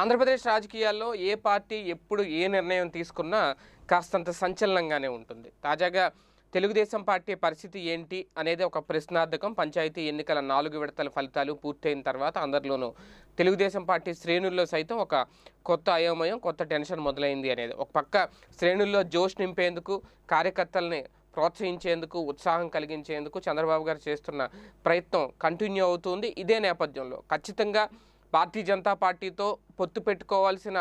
ఆంధ్రప్రదేశ్ రాజకీయాల్లో ఏ పార్టీ ఎప్పుడు ఏ నిర్ణయం తీసుకున్నా కాస్తంత సంచలనంగానే ఉంటుంది తాజాగా తెలుగుదేశం పార్టీ పరిస్థితి ఏంటి అనేది ఒక ప్రశ్నార్థకం పంచాయతీ ఎన్నికల నాలుగు విడతల ఫలితాలు పూర్తయిన తర్వాత అందరిలోనూ తెలుగుదేశం పార్టీ శ్రేణుల్లో సైతం ఒక కొత్త అయోమయం కొత్త టెన్షన్ మొదలైంది అనేది ఒక పక్క శ్రేణుల్లో జోష్ నింపేందుకు కార్యకర్తల్ని ప్రోత్సహించేందుకు ఉత్సాహం కలిగించేందుకు చంద్రబాబు గారు చేస్తున్న ప్రయత్నం కంటిన్యూ అవుతుంది ఇదే నేపథ్యంలో ఖచ్చితంగా భారతీయ జనతా పార్టీతో పొత్తు పెట్టుకోవాల్సిన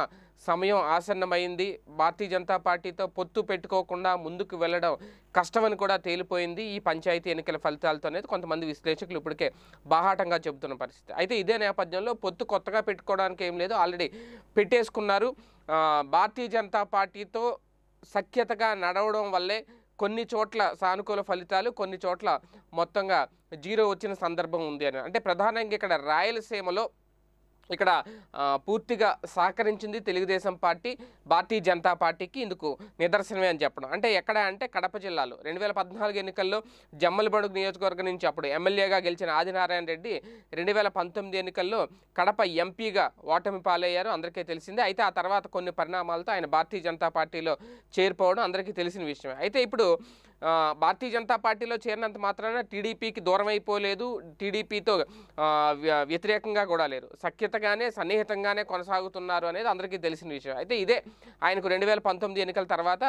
సమయం ఆసన్నమైంది భారతీయ జనతా పార్టీతో పొత్తు పెట్టుకోకుండా ముందుకు వెళ్ళడం కష్టమని కూడా తేలిపోయింది ఈ పంచాయతీ ఎన్నికల ఫలితాలతో అనేది కొంతమంది విశ్లేషకులు ఇప్పటికే బాహాటంగా చెబుతున్న పరిస్థితి అయితే ఇదే నేపథ్యంలో పొత్తు కొత్తగా పెట్టుకోవడానికి ఏం లేదు ఆల్రెడీ పెట్టేసుకున్నారు భారతీయ జనతా పార్టీతో సఖ్యతగా నడవడం వల్లే కొన్ని చోట్ల సానుకూల ఫలితాలు కొన్ని చోట్ల మొత్తంగా జీరో వచ్చిన సందర్భం ఉంది అని అంటే ప్రధానంగా ఇక్కడ రాయలసీమలో ఇక్కడ పూర్తిగా సహకరించింది తెలుగుదేశం పార్టీ భారతీయ జనతా పార్టీకి ఇందుకు నిదర్శనమే అని చెప్పడం అంటే ఎక్కడ అంటే కడప జిల్లాలో రెండు వేల పద్నాలుగు ఎన్నికల్లో జమ్మలబడుగు నియోజకవర్గం నుంచి అప్పుడు ఎమ్మెల్యేగా గెలిచిన ఆదినారాయణ రెడ్డి రెండు వేల పంతొమ్మిది ఎన్నికల్లో కడప ఎంపీగా ఓటమి పాలయ్యారు అందరికీ తెలిసిందే అయితే ఆ తర్వాత కొన్ని పరిణామాలతో ఆయన భారతీయ జనతా పార్టీలో చేరిపోవడం అందరికీ తెలిసిన విషయమే అయితే ఇప్పుడు భారతీయ జనతా పార్టీలో చేరినంత మాత్రాన టీడీపీకి దూరం అయిపోలేదు టీడీపీతో వ్యతిరేకంగా కూడా లేరు సఖ్యత దగ్గరగానే సన్నిహితంగానే కొనసాగుతున్నారు అనేది అందరికీ తెలిసిన విషయం అయితే ఇదే ఆయనకు రెండు వేల పంతొమ్మిది ఎన్నికల తర్వాత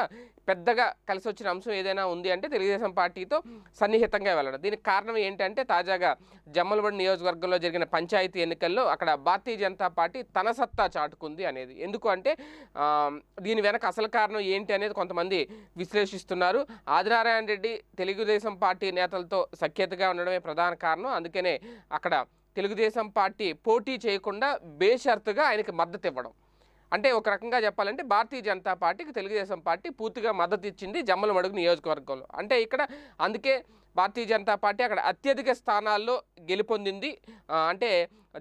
పెద్దగా కలిసి వచ్చిన అంశం ఏదైనా ఉంది అంటే తెలుగుదేశం పార్టీతో సన్నిహితంగా వెళ్ళడం దీనికి కారణం ఏంటంటే తాజాగా జమ్మలబడి నియోజకవర్గంలో జరిగిన పంచాయతీ ఎన్నికల్లో అక్కడ భారతీయ జనతా పార్టీ తన సత్తా చాటుకుంది అనేది ఎందుకు అంటే దీని వెనక అసలు కారణం ఏంటి అనేది కొంతమంది విశ్లేషిస్తున్నారు ఆదినారాయణ రెడ్డి తెలుగుదేశం పార్టీ నేతలతో సఖ్యతగా ఉండడమే ప్రధాన కారణం అందుకనే అక్కడ తెలుగుదేశం పార్టీ పోటీ చేయకుండా బేషరతుగా ఆయనకి మద్దతు ఇవ్వడం అంటే ఒక రకంగా చెప్పాలంటే భారతీయ జనతా పార్టీకి తెలుగుదేశం పార్టీ పూర్తిగా మద్దతు ఇచ్చింది జమ్మలమడుగు నియోజకవర్గంలో అంటే ఇక్కడ అందుకే భారతీయ జనతా పార్టీ అక్కడ అత్యధిక స్థానాల్లో గెలుపొందింది అంటే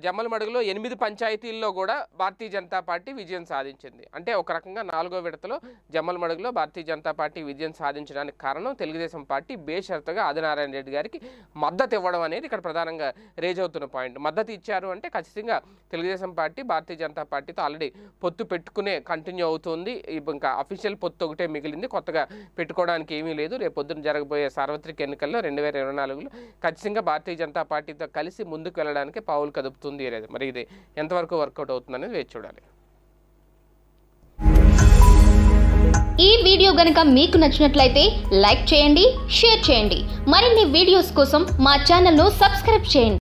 జమ్మలమడుగులో ఎనిమిది పంచాయతీల్లో కూడా భారతీయ జనతా పార్టీ విజయం సాధించింది అంటే ఒక రకంగా నాలుగో విడతలో జమ్మలమడుగులో భారతీయ జనతా పార్టీ విజయం సాధించడానికి కారణం తెలుగుదేశం పార్టీ బేషరతుగా ఆదినారాయణ రెడ్డి గారికి మద్దతు ఇవ్వడం అనేది ఇక్కడ ప్రధానంగా రేజ్ అవుతున్న పాయింట్ మద్దతు ఇచ్చారు అంటే ఖచ్చితంగా తెలుగుదేశం పార్టీ భారతీయ జనతా పార్టీతో ఆల్రెడీ పొత్తు పెట్టుకునే కంటిన్యూ అవుతుంది ఇంకా అఫీషియల్ పొత్తు ఒకటే మిగిలింది కొత్తగా పెట్టుకోవడానికి ఏమీ లేదు రేపు పొద్దున జరగబోయే సార్వత్రిక ఎన్నికల్లో రెండు వేల ఇరవై నాలుగులో ఖచ్చితంగా భారతీయ జనతా పార్టీతో కలిసి ముందుకు వెళ్ళడానికి పావులు కదుపుతుంది అనేది మరి ఇది ఎంతవరకు వర్కౌట్ అవుతుంది అనేది వేచి చూడాలి ఈ వీడియో గనుక మీకు నచ్చినట్లయితే లైక్ చేయండి షేర్ చేయండి మరిన్ని వీడియోస్ కోసం మా ఛానల్ను సబ్స్క్రైబ్ చేయండి